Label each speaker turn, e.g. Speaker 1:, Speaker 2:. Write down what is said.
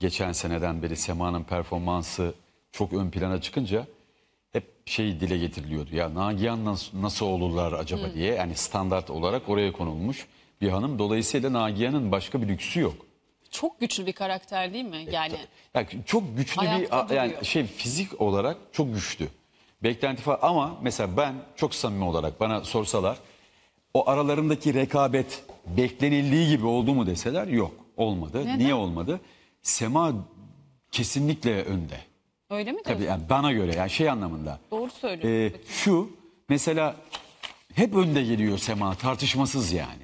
Speaker 1: geçen seneden beri Sema'nın performansı çok ön plana çıkınca hep şey dile getiriliyordu. Ya Nagihan nasıl, nasıl olurlar acaba diye yani standart olarak oraya konulmuş bir hanım. Dolayısıyla Nagihan'ın başka bir lüksü yok.
Speaker 2: Çok güçlü bir karakter değil
Speaker 3: mi? E, yani,
Speaker 1: yani çok güçlü bir yani şey fizik olarak çok güçlü. Beklenti falan ama mesela ben çok samimi olarak bana sorsalar o aralarındaki rekabet beklenildiği gibi oldu mu deseler yok olmadı. Neden? Niye olmadı? Sema kesinlikle önde.
Speaker 4: Öyle mi diyorsun? Tabii yani
Speaker 1: bana göre yani şey anlamında. Doğru söylüyorsun. Ee, şu mesela hep önde geliyor Sema tartışmasız
Speaker 5: yani.